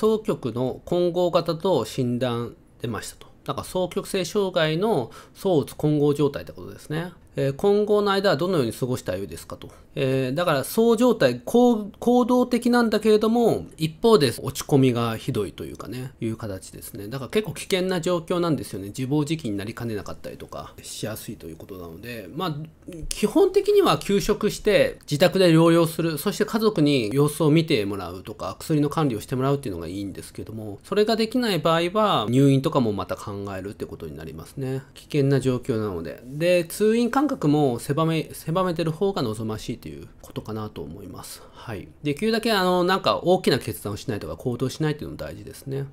双極の混合型と診断出ましたと。なんか双極性障害の相う混合状態ってことですね。え今後の間はどのように過ごしたよいですかと。えー、だからそう状態行、行動的なんだけれども、一方で落ち込みがひどいというかね、いう形ですね。だから結構危険な状況なんですよね。自暴自棄になりかねなかったりとかしやすいということなので、まあ、基本的には休職して自宅で療養する、そして家族に様子を見てもらうとか、薬の管理をしてもらうっていうのがいいんですけども、それができない場合は入院とかもまた考えるってことになりますね。危険な状況なので。で、通院間角も狭め、狭めてる方が望ましいということかなと思います。はい。できるだけ、あの、なんか大きな決断をしないとか行動しないというのも大事ですね。